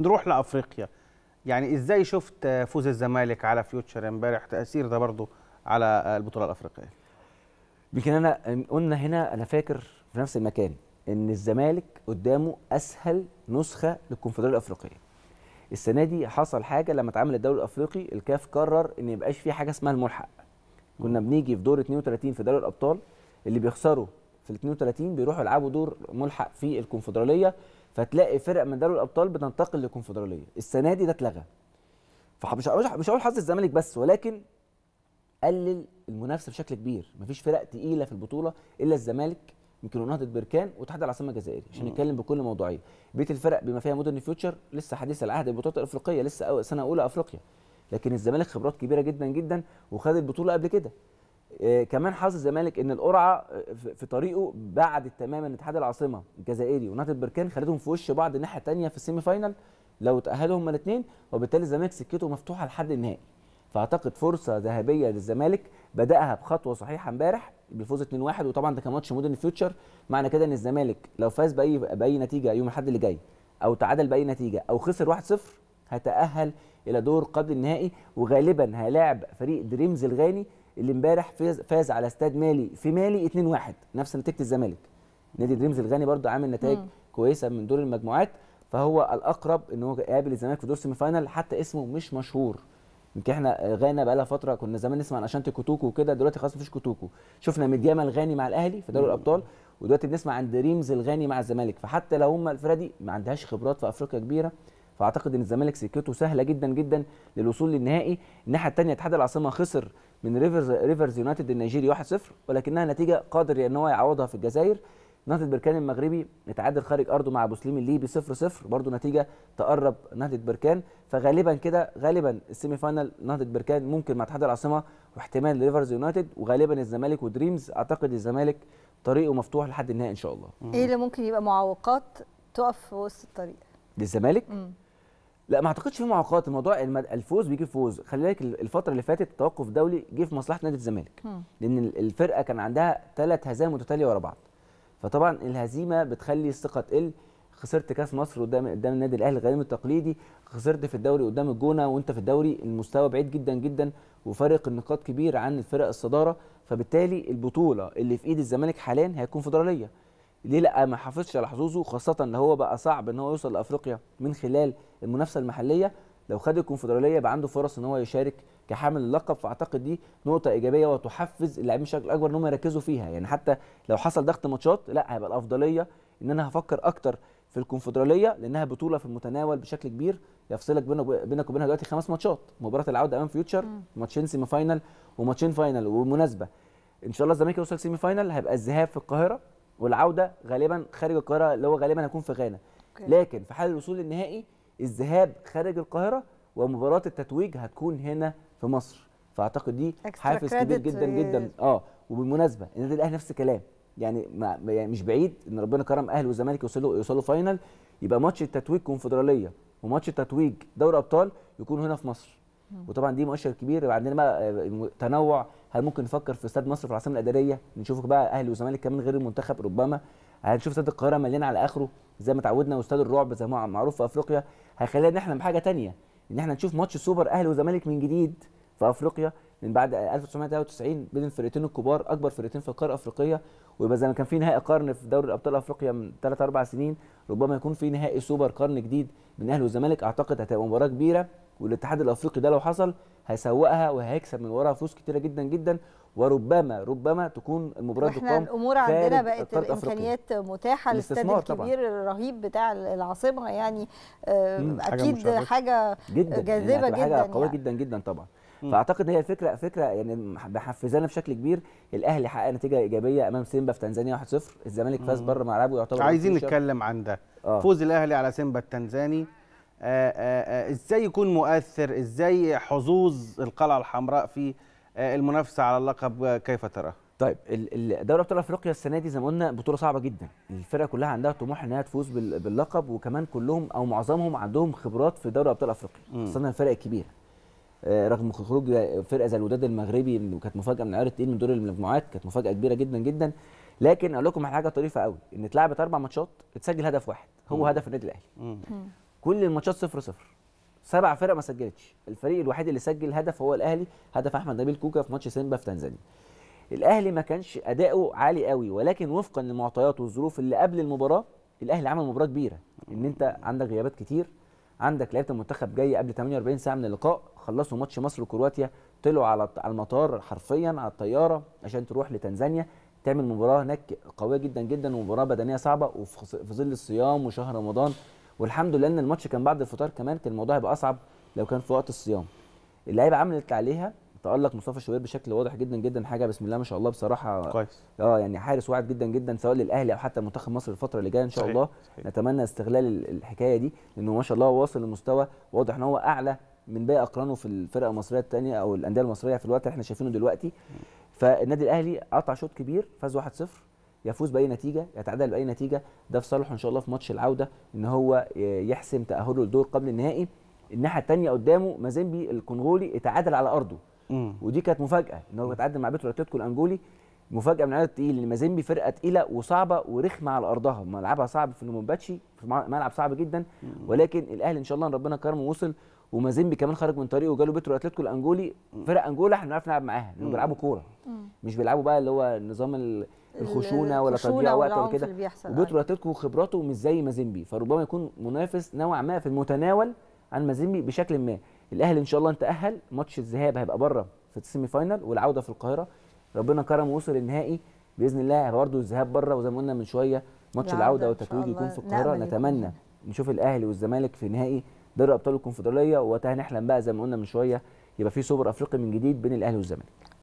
نروح لافريقيا يعني ازاي شفت فوز الزمالك على فيوتشر امبارح تاثير ده برضو على البطوله الافريقيه يمكن انا قلنا هنا انا فاكر في نفس المكان ان الزمالك قدامه اسهل نسخه للكونفدراليه الافريقيه السنه دي حصل حاجه لما اتعمل الدوري الافريقي الكاف قرر ان يبقاش في حاجه اسمها الملحق كنا بنيجي في دور 32 في دوري الابطال اللي بيخسروا في ال 32 بيروحوا يلعبوا دور ملحق في الكونفدراليه فتلاقي فرق من دوري الابطال بتنتقل للكونفدراليه السنه دي ده اتلغى فمش مش هقول حظ الزمالك بس ولكن قلل المنافسه بشكل كبير مفيش فرق تقيله في البطوله الا الزمالك يمكن ونهضه بركان واتحاد العاصمه الجزائري عشان نتكلم بكل موضوعيه بيت الفرق بما فيها مودرن فيوتشر لسه حديث العهد البطولات الافريقيه لسه سنه اولى افريقيا لكن الزمالك خبرات كبيره جدا جدا وخد البطوله قبل كده آه، كمان حظ الزمالك ان القرعه آه، في طريقه بعدت تماما اتحاد العاصمه الجزائري ونادي بركان خلتهم في وش بعض الناحيه الثانيه في السيمي فاينل لو تاهلوا هما الاثنين وبالتالي الزمالك سكته مفتوحه لحد النهائي فاعتقد فرصه ذهبيه للزمالك بداها بخطوه صحيحه امبارح بالفوز 2-1 وطبعا ده كان ماتش مودرن فيوتشر معنى كده ان الزمالك لو فاز باي باي نتيجه يوم الاحد اللي جاي او تعادل باي نتيجه او خسر 1-0 هتاهل الى دور قبل النهائي وغالبا هيلاعب فريق دريمز الغاني اللي امبارح فاز فاز على استاد مالي في مالي 2-1 نفس نتيجه الزمالك نادي دريمز الغاني برضو عامل نتائج كويسه من دور المجموعات فهو الاقرب ان هو يقابل الزمالك في دور السيمي فاينل حتى اسمه مش مشهور يمكن احنا غانا بقى لها فتره كنا زمان نسمع عن اشانتي كوتوكو وكده دلوقتي خلاص مفيش كوتوكو شفنا ميدياما الغاني مع الاهلي في دوري الابطال ودلوقتي بنسمع عن دريمز الغاني مع الزمالك فحتى لو هم الفرقه دي ما عندهاش خبرات في افريقيا كبيره فاعتقد ان الزمالك سكته سهله جدا جدا للوصول للنهائي الناحيه الثانيه اتحاد العاصمه خسر من ريفرز ريفرز يونايتد النيجيري 1-0 ولكنها نتيجه قادر ان هو يعوضها في الجزائر نهضه بركان المغربي اتعادل خارج ارضه مع بوسليم الليبي 0-0 برضه نتيجه تقرب نهضه بركان فغالبا كده غالبا السيمي فاينل نهضه بركان ممكن مع اتحاد العاصمه واحتمال ريفرز يونايتد وغالبا الزمالك ودريمز اعتقد الزمالك طريقه مفتوح لحد النهائي ان شاء الله ايه اللي ممكن يبقى معوقات تقف في وسط الطريق للزمالك؟ لا ما اعتقدش في معوقات الموضوع الفوز بيجيب فوز خلي بالك الفتره اللي فاتت التوقف الدولي جه في مصلحه نادي الزمالك لان الفرقه كان عندها ثلاث هزائم متتاليه ورا بعض فطبعا الهزيمه بتخلي الثقه تقل خسرت كاس مصر قدام قدام النادي الاهلي الغريم التقليدي خسرت في الدوري قدام الجونه وانت في الدوري المستوى بعيد جدا جدا وفارق النقاط كبير عن الفرق الصداره فبالتالي البطوله اللي في ايد الزمالك حاليا هيكون فدراليه ليه لا ما حافظش على حظوظه خاصه ان هو بقى صعب ان هو يوصل لافريقيا من خلال المنافسه المحليه لو خد الكونفدراليه يبقى عنده فرص ان هو يشارك كحامل اللقب فاعتقد دي نقطه ايجابيه وتحفز اللاعبين بشكل اكبر ان هم يركزوا فيها يعني حتى لو حصل ضغط ماتشات لا هيبقى الافضليه ان انا هفكر اكتر في الكونفدراليه لانها بطوله في المتناول بشكل كبير يفصلك بينك وبينها دلوقتي خمس ماتشات مباراه العوده امام فيوتشر ماتشين سيمي فاينل وماتشين فاينل وبالمناسبه ان شاء الله الزمالك يوصل سيمي فاينل هيبقى الذهاب في القاهره والعوده غالبا خارج القاهره اللي هو غالبا هيكون في غانا لكن في حال الوصول للنهائي الذهاب خارج القاهره ومباراه التتويج هتكون هنا في مصر فاعتقد دي حافز كبير جدا آه، جدا اه وبالمناسبه النادي الاهلي نفس الكلام يعني, يعني مش بعيد ان ربنا كرم اهلي والزمالك يوصلوا يوصلوا فاينل يبقى ماتش التتويج كونفدراليه وماتش التتويج دوري ابطال يكون هنا في مصر وطبعا دي مؤشر كبير عندنا بقى آه، تنوع هل ممكن نفكر في استاد مصر في العاصمه الاداريه نشوف بقى اهلي وزمالك كمان غير المنتخب ربما هنشوف استاد القاهره مليان على اخره زي ما اتعودنا واستاد الرعب زي ما معروف في افريقيا هيخلينا نحلم بحاجه ثانيه ان احنا نشوف ماتش سوبر اهلي وزمالك من جديد في افريقيا من بعد 1993 بين الفرقتين الكبار اكبر فرقتين في القاره الافريقيه ويبقى زي ما كان في نهائي قرن في دوري ابطال افريقيا من 3 4 سنين ربما يكون في نهائي سوبر قرن جديد بين اهلي والزمالك اعتقد هتبقى مباراه كبيره والاتحاد الافريقي ده لو حصل هيسوقها وهيكسب من وراها فلوس كتيره جدا جدا وربما ربما تكون المباراه احنا الامور عندنا بقت الامكانيات متاحه الاستاد الكبير طبعًا. الرهيب بتاع العاصمه يعني آه، اكيد حاجه, جاذبه جدا جاذبه يعني جدا حاجه يعني قويه يعني. جدا جدا طبعا مم. فاعتقد هي الفكره فكره يعني محفزانا بشكل كبير الاهلي حقق نتيجه ايجابيه امام سيمبا في تنزانيا 1-0 الزمالك فاز بره ملعبه يعتبر عايزين نتكلم عن ده آه. فوز الاهلي على سيمبا التنزاني آه، آه، آه، ازاي يكون مؤثر ازاي حظوظ القلعه الحمراء في المنافسه على اللقب كيف ترى طيب دوري ابطال افريقيا السنه دي زي ما قلنا بطوله صعبه جدا الفرقه كلها عندها طموح انها تفوز باللقب وكمان كلهم او معظمهم عندهم خبرات في دوري ابطال افريقيا خاصه الفرق الكبيره رغم خروج فرقه زي الوداد المغربي اللي كانت مفاجاه من عيار التقيل من دور المجموعات كانت مفاجاه كبيره جدا جدا لكن اقول لكم حاجه طريفه قوي ان اتلعبت اربع ماتشات اتسجل هدف واحد هو مم. هدف النادي الاهلي كل الماتشات 0 0 سبع فرق ما سجلتش الفريق الوحيد اللي سجل هدف هو الاهلي هدف احمد نبيل كوكا في ماتش سيمبا في تنزانيا الاهلي ما كانش اداؤه عالي قوي ولكن وفقا للمعطيات والظروف اللي قبل المباراه الاهلي عمل مباراه كبيره ان انت عندك غيابات كتير عندك لعيبه المنتخب جاي قبل 48 ساعه من اللقاء خلصوا ماتش مصر وكرواتيا طلعوا على المطار حرفيا على الطياره عشان تروح لتنزانيا تعمل مباراه هناك قويه جدا جدا ومباراه بدنيه صعبه وفي ظل الصيام وشهر رمضان والحمد لله ان الماتش كان بعد الفطار كمان كان الموضوع هيبقى اصعب لو كان في وقت الصيام اللعيبه عملت عليها تالق مصطفى شوبير بشكل واضح جدا جدا حاجه بسم الله ما شاء الله بصراحه كويس اه يعني حارس واعد جدا جدا سواء للاهلي او حتى منتخب مصر الفتره اللي جايه ان شاء صحيح. الله صحيح. نتمنى استغلال الحكايه دي لانه ما شاء الله واصل لمستوى واضح ان هو اعلى من باقي اقرانه في الفرقه المصريه الثانيه او الانديه المصريه في الوقت اللي احنا شايفينه دلوقتي فالنادي الاهلي قطع شوط كبير فاز 1-0 يفوز باي نتيجه يتعادل باي نتيجه ده في صالحه ان شاء الله في ماتش العوده ان هو يحسم تاهله للدور قبل النهائي الناحيه الثانيه قدامه مازيمبي الكونغولي اتعادل على ارضه مم. ودي كانت مفاجاه ان هو اتعادل مع بيترو اتلتيكو الانجولي مفاجاه من عدد التقيل ان مازيمبي فرقه تقيله وصعبه ورخمه على ارضها ملعبها صعب في نومباتشي في ملعب صعب جدا ولكن الاهلي ان شاء الله ربنا كرمه وصل ومازيمبي كمان خرج من طريقه وجاله بيترو اتلتيكو الانجولي فرق انجولا احنا بنعرف نلعب معاها بيلعبوا كوره مش بيلعبوا بقى اللي هو نظام الخشونه ولا تضييع وقت ولا كده وبيترو اتلتيكو خبراته مش زي مازيمبي فربما يكون منافس نوعا ما في المتناول عن مازيمبي بشكل ما الاهلي ان شاء الله تاهل ماتش الذهاب هيبقى بره في السيمي فاينل والعوده في القاهره ربنا كرمه ووصل النهائي باذن الله برده برضه الذهاب بره وزي ما قلنا من شويه ماتش العوده والتتويج يكون في القاهره نتمنى إيه؟ نشوف الاهلي والزمالك في نهائي دوري ابطال الكونفدراليه وقتها نحلم بقى زي ما قلنا من شويه يبقى في سوبر افريقي من جديد بين الاهلي والزمالك